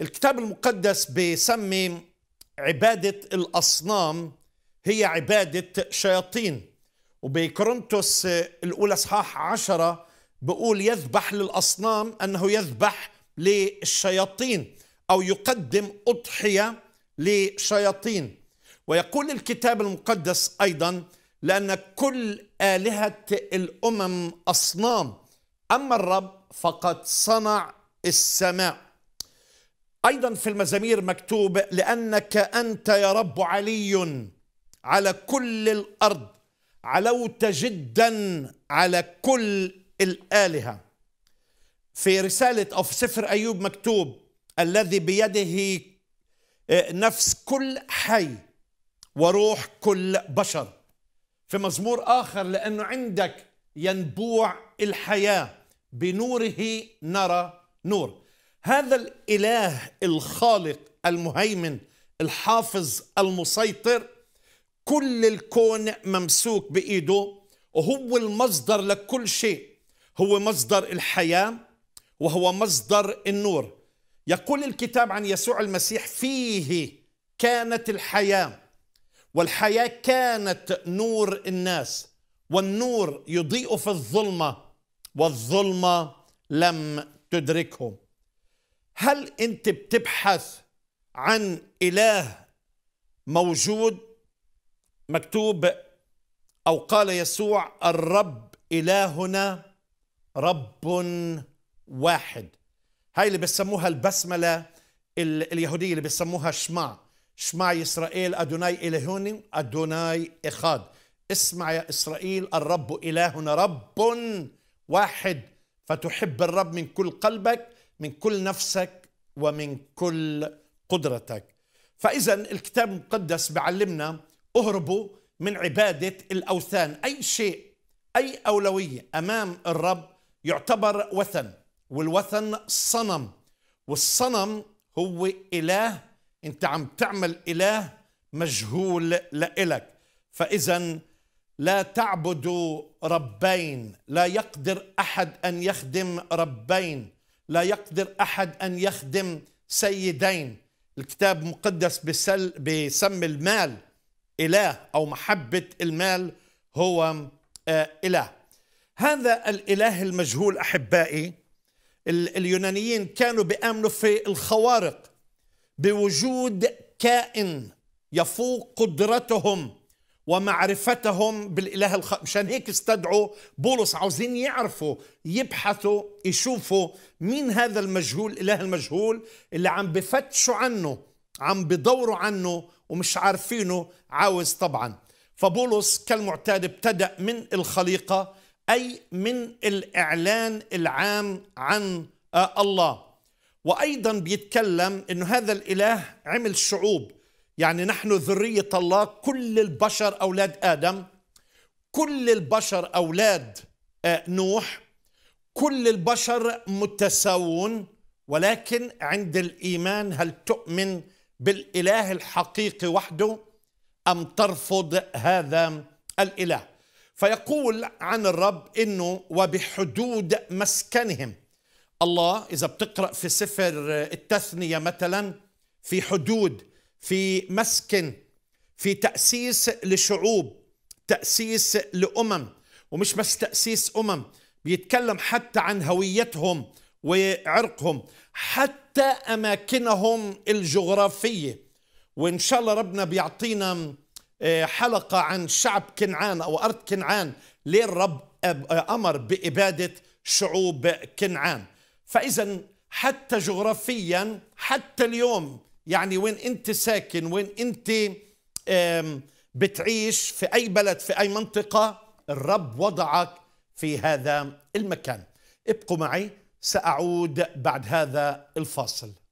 الكتاب المقدس بيسمي عبادة الأصنام هي عبادة شياطين وبكورنثوس الأولى أصحاح عشرة بقول يذبح للأصنام أنه يذبح للشياطين أو يقدم أضحية لشياطين ويقول الكتاب المقدس أيضا لأن كل آلهة الأمم أصنام أما الرب فقد صنع السماء أيضا في المزامير مكتوب لأنك أنت يا رب علي على كل الأرض علوت جدا على كل الآلهة في رسالة أو في سفر أيوب مكتوب الذي بيده آه، نفس كل حي وروح كل بشر في مزمور آخر لأنه عندك ينبوع الحياة بنوره نرى نور هذا الاله الخالق المهيمن الحافظ المسيطر كل الكون ممسوك بايده وهو المصدر لكل شيء هو مصدر الحياه وهو مصدر النور يقول الكتاب عن يسوع المسيح فيه كانت الحياه والحياه كانت نور الناس والنور يضيء في الظلمه والظلمه لم تدركهم هل انت بتبحث عن اله موجود مكتوب او قال يسوع الرب الهنا رب واحد هاي اللي بسموها البسمله اليهوديه اللي بسموها شمع شمع يسرائيل ادوناي الهوني ادوناي اخاد اسمع يا اسرائيل الرب الهنا رب واحد فتحب الرب من كل قلبك من كل نفسك ومن كل قدرتك فإذا الكتاب المقدس بعلمنا اهربوا من عبادة الأوثان أي شيء أي أولوية أمام الرب يعتبر وثن والوثن صنم والصنم هو إله أنت عم تعمل إله مجهول لإلك فإذا لا تعبدوا ربين لا يقدر أحد أن يخدم ربين لا يقدر أحد أن يخدم سيدين الكتاب مقدس بسل بسم المال إله أو محبة المال هو آه، إله هذا الإله المجهول أحبائي اليونانيين كانوا بامنوا في الخوارق بوجود كائن يفوق قدرتهم ومعرفتهم بالاله الخ... مشان هيك استدعوا بولس عاوزين يعرفوا يبحثوا يشوفوا مين هذا المجهول اله المجهول اللي عم بفتشوا عنه عم بدوروا عنه ومش عارفينه عاوز طبعا فبولس كالمعتاد ابتدا من الخليقه اي من الاعلان العام عن آه، الله وايضا بيتكلم انه هذا الاله عمل شعوب يعني نحن ذرية الله كل البشر أولاد آدم كل البشر أولاد آه، نوح كل البشر متساوون ولكن عند الإيمان هل تؤمن بالإله الحقيقي وحده أم ترفض هذا الإله فيقول عن الرب إنه وبحدود مسكنهم الله إذا بتقرأ في سفر التثنية مثلا في حدود في مسكن في تأسيس لشعوب تأسيس لأمم ومش بس تأسيس أمم بيتكلم حتى عن هويتهم وعرقهم حتى أماكنهم الجغرافية وإن شاء الله ربنا بيعطينا آه، حلقة عن شعب كنعان أو أرض كنعان ليه الرب آه، أمر بإبادة شعوب كنعان فإذا حتى جغرافيا حتى اليوم يعني وين انت ساكن وين انت بتعيش في اي بلد في اي منطقه الرب وضعك في هذا المكان ابقوا معي ساعود بعد هذا الفاصل